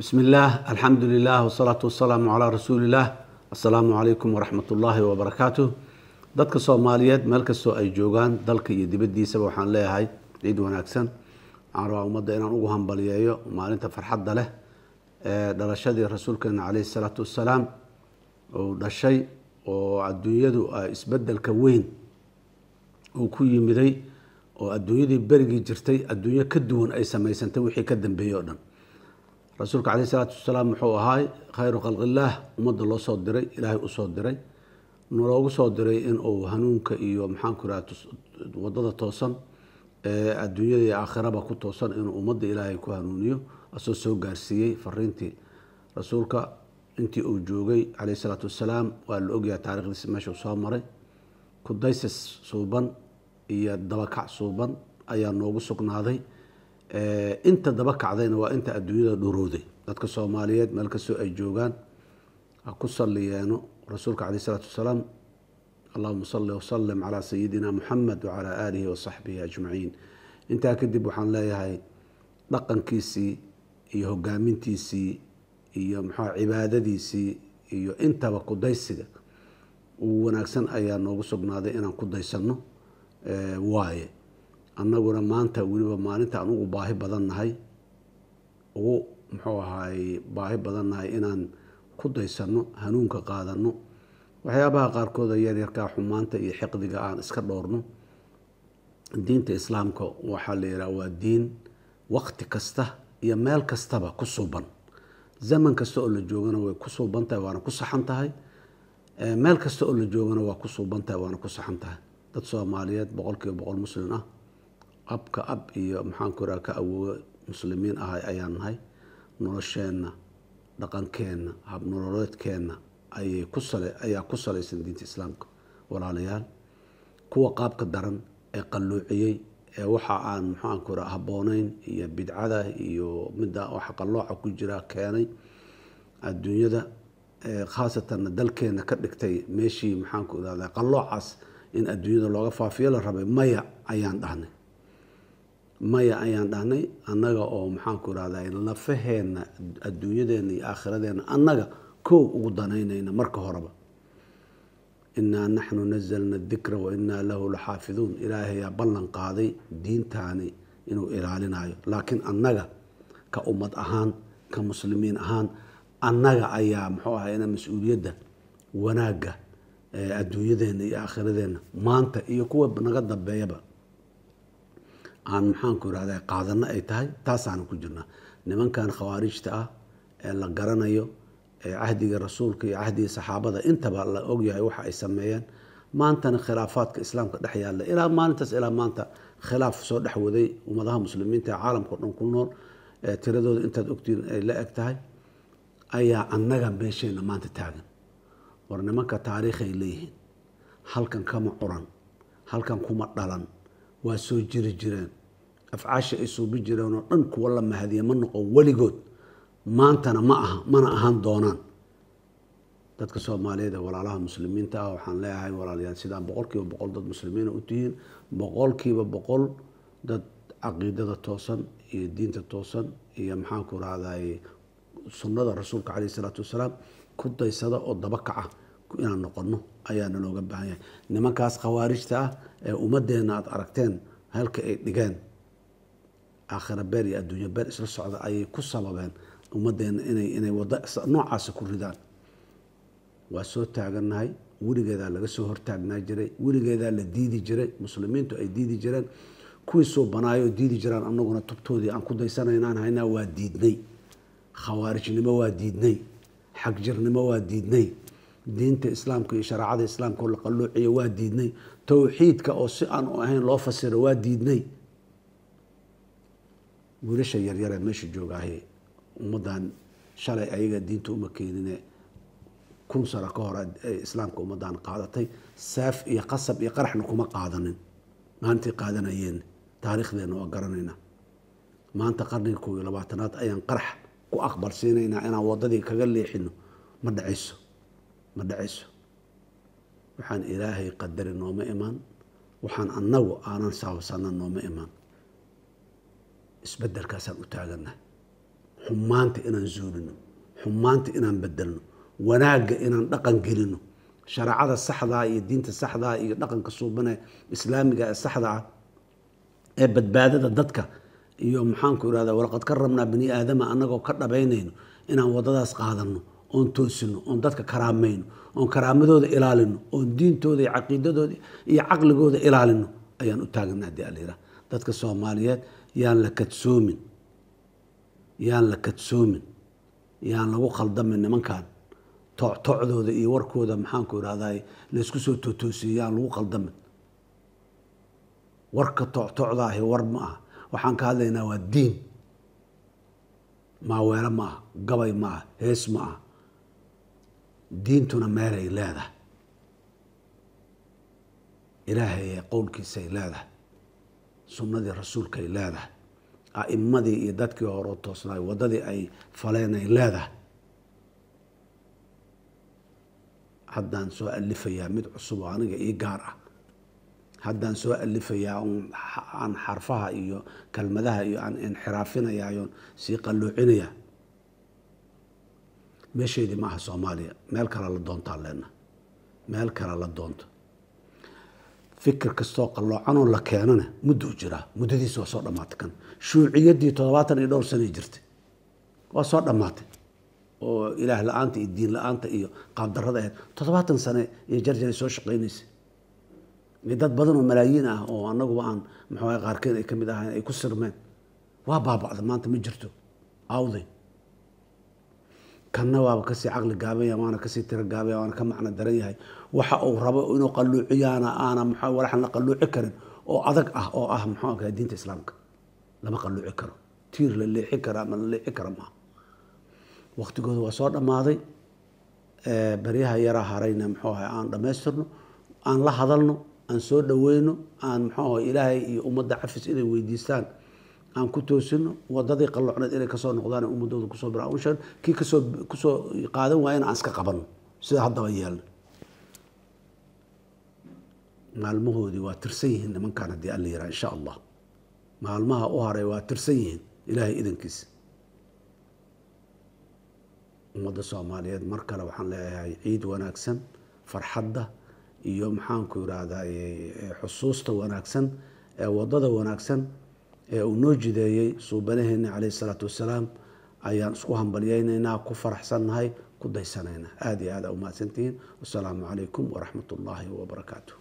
بسم الله الحمد لله والصلاة والسلام على رسول الله السلام عليكم ورحمة الله وبركاته dadka soomaaliyeed meel kastoo ay joogaan dalka iyo dibadiisaba waxaan leeyahay ciid wanaagsan waxaan rabaa ummadda inaan ugu hambalyeeyo maalinta farxadda leh ee dhalashadii rasuulkeena caleyhi salaatu wasalaam uu dhashay oo adduunyadu isbedelka weyn uu ku yimiday oo adduunyadii berigii jirtay adduunyo ka duwan ay samaysantay wixii ka dambeeyey o dhan rasuulka caleyh isalaatu wasalaam wuxuu ahaa khayru khalqillaah ummadda loo soo diray ilaahay usoo diray loogu soo diray inuu hanuunka iyo maxaanku iraha wadada toosan ee adduunyada iyo aakhiraba ku toosan inuu ummadda ilaahay ku hanuuniyo asoo soo gaarsiiyey fariintii rasuulka intii uu joogay caleyh salaatu wasalaam waa la ogyahay taarikhdiisi meeshuu soo maray kudaysis suuban iyo dabakac suuban ayaa noogu sugnaaday Eh, inta daba kacdayna waa inta adduunyada dhurooday dadka soomaaliyeed meel kastoo ay joogaan ha ku saliyeeno rasuulka caleyh isalaatu wasalaam allahuma salli wasalim calaa sayidina muxamed wacalaa aalihi wasaxbihi ajmaciin intaa kadib waxaan leeyahay dhaqankiisii iyo hogaamintiisii iyo maxaa cibaadadiisii iyo intaba kudaysiga uu wanaagsan ayaa noogu sugnaaday inaan ku daysanno eh, waaye annaguna maanta weliba maalinta ugu baahi badannahay ugu muxuu ahaay baahi badannahay inaan ku daysano hanuunka qaadano waxyaabaha qaarkooda yaryarkaa xumaanta iyo xiqdiga aan iska dhowrno diinta islaamka waxaa la yidhaha waa diin waqti kasta iyo meel kastaba ku suuban zaman kasta oo la joogana way ku suuban tahay waana ku saxan tahay meel kasta oo la joogana waa ku suuban tahay waana ku saxan tahay dad soomaaliyeed boqolkiiba boqol muslim ah abka ab iyo maxaan ku raa ka awoowo muslimiin ah ayaan nahay nolosheenna dhaqankeenna habnololeedkeenna ayaa ku salaysan diinta islaamka walaalayaal kuwa qaabka daran ee qalluuciyey ee waxa aan maxaan ku raa habbooneyn iyo bidcada iyo midda waxa qallooca ku jira keenay adduunyada khaasatanna dalkeena ka dhigtay meeshii maxaan ku irahdaa qalloocaas in adduunyada looga faafiyo la rabay maya ayaan dhahnay maya ayaan dhahnay annaga oo maxaanku irahda nafaheenna adduunyadeenna iyo aakhiradeenna annaga kow ugu danaynayna marka horeba inaa naxnu nazalna dikra wa lahu laxaafiduun ilaahayaa ballan qaaday diintaani inuu ilaalinayo laakiin annaga ka ummad ahaan ka muslimiin ahaan annaga ayaa muxuu ahay ina mas-uuliyadda wanaagga eh, adduunyadeenna iyo aakhiradeena maanta iyo kuwa naga dambeeyaba aan maxaanku irahdaa qaadano ay tahay taasaanu ku jirnaa nimankan khawaarijta ah ee la garanayo ee cahdiga rasuulka iyo cahdiga saxaabada intaba la ogyahay waxa ay sameeyeen maantana khilaafaadka islaamka dhex yaalla ilaa maalintaas ilaa maanta khilaaf soo dhex waday ummadaha muslimiinta ee caalamkao dhan ku nool ee tiradooda intaad ogtihin ay la eg tahay ayaa annaga meesheenna maanta taagan war nimanka taariikhay leeyihiin halkan kama curan halkan kuma dhalan waa soo jiri jireen afcaasha ay suubi jireenoo dhan kuwa la mahadiya ma noqo weligood maantana ma aha mana ahaan doonaan dadka soomaaliyeed ee walaalaha muslimiinta ah waxaan leeyahay walaalayaal sidaan boqolkiiba boqol dad muslimiina u tihiin boqolkiiba boqol dad caqiidada toosan iyo diinta toosan iyo maxaan ku rahdaye sunnada rasuulka caleyh isalaatu wasalaam ku daysada oo dabakaca ah inaan noqonno ayaana looga baahan yahay nimankaas khawaarijta ah ee ummaddeena aada aragteen halka ay dhigeen aakhira beer iyo adduunyo beer isla socda ayay ku sababeen ummaddeena inay inay wado noocaasi ku ridaan waa soo taagannahay weligeedaa laga soo hortaagnaa jiray weligeedaa la diidi jiray muslimiintu ay diidi jireen kuwii suubanaayo diidi jiraan anaguna tubtoodii aan ku daysanay haynaa waa diidnay khawaarijnimo waa diidnay xagjirnimo waa diidnay diinta islaamka iyo shareecada islaamka oo la qalluuciyo waa diidnay towxiidka oo si aan ahayn loo fasiro waa diidnay wiilasha yaryare meesha joogaahi ummadan shalay ayaga diinta uma keenine kun sano ka hor islaamka ummadan qaadatay saaf iyo qasab iyo qaraxna kuma qaadanin maantay qaadanayeen taariikhdeena waa garanayna maanta qarniga koob iyo labaatanaad ayaan qarax ku aqbalsiinaynaa inaan wadadii kaga leexino ma dhacayso ma dhacayso waxaan ilaahay qadarin nooma imaan waxaan annagu aanan saawsanna nooma imaan isbedelkaasaan u taagannahay xumaanta inaan zuulino xumaanta inaan bedelno wanaagga inaan dhaqan gelino shareecada saxdaa ah iyo diinta saxdaa ah iyo dhaqanka suubane islaamiga ee saxda ah ee badbaadada dadka iyo maxaanku irahda walaqad ka rabnaa bani aadama annagoo ka dhabaynayno inaan waddadaas qaadanno oon toosino oon dadka karaamayno oon karaamadooda ilaalino oon diintooda iyo caqiidadooda iyo caqligooda ilaalino ayaan u taaganna haddii alira dadka soomaaliyeed yaan la kadsoomin yaan la kadsoomin yaan lagu khaldamin nimankan toctocdooda iyo warkooda maxaanku irahday laysku soo tootoosiyey yaan lagu khaldamin warka toctocda ahi war ma ah waxaan ka hadlaynaa waa diin maaweelo ma ah gabay ma ah hees ma ah diintuna meelay leedahay ilaahay qowlkiisay leedahay sunnadii rasuulkaay leedahay aimadii iyo dadkii hore toosnaay waddadii ay faleenay leedahay haddaan soo alifayaa mid cusub oo aniga ii gaar ah haddaan soo alifayaa n aan xarfaha iyo kelmadaha iyo aan inxiraafinayayoon sii qalluucinayaa meesheedii maaha soomaaliya meel kale la doontaan leenna meel kale la doonto fikir kastoo qalloocanoo la keenana mudduu jiraa muddadiisa waa soo dhammaatay kan shuuciyaddii toddobaatan iyo dhowr sana jirtay waa soo dhammaatay oo ilaah la-aanta iyo diin la-aanta iyo qaabdarrada ahayd toddobaatan sane iyo jarjaray soo shaqaynaysay dad badan oo malaayiin ah oo anaguba aan muxuu qaarkeed ay ka mid ahayn ay ku sirmeen waa baabacda maanta ma jirto awday kana waaba kasii caqli gaabanya waana kasii tiro gaabaya waana ka macno daran yahay waxa uu rabo inuu qalluuciyaana aana maxaa ah walaxan la qalluuci karin oo adag ah oo ah maxuu kaha ah diinta islaamka lama qalluuci karo tiir la leexi kara ama la leexi kara maaha waqtigooda waa soo dhammaaday baryaha yaraa harayna muxuu ahay aan dhammaystirno aan la hadalno aan soo dhaweyno aan muxuu ilaahay iyo ummadda cafis inay weydiistaan aan ku toosino wadadii qallocneed inay kasoo noqdaan ummadooda kusoo biraawshan kii kasoo kusoo qaadan waayana aan iska qabano sida haddaba yeelna maalmahoodii waa tirsan yihiin nimankaan haddii alla yiraa insha allah maalmaha u haray waa tirsan yihiin ilaahay idankiisa ummadda soomaaliyeed mar kale waxaan leeyahay ciid wanaagsan farxadda iyo maxaanku irahdaa xusuusta wanaagsan ee wadada wanaagsan ee uu noo jideeyey suubanaheeni calayhi salaatu wasalaam ayaan isku hambalyaynaynaa ku faraxsannahay ku daysanayna aada iyo aada umahadsantihiin wasalaamu calaykum waraxmat ullaahi wabarakaatuh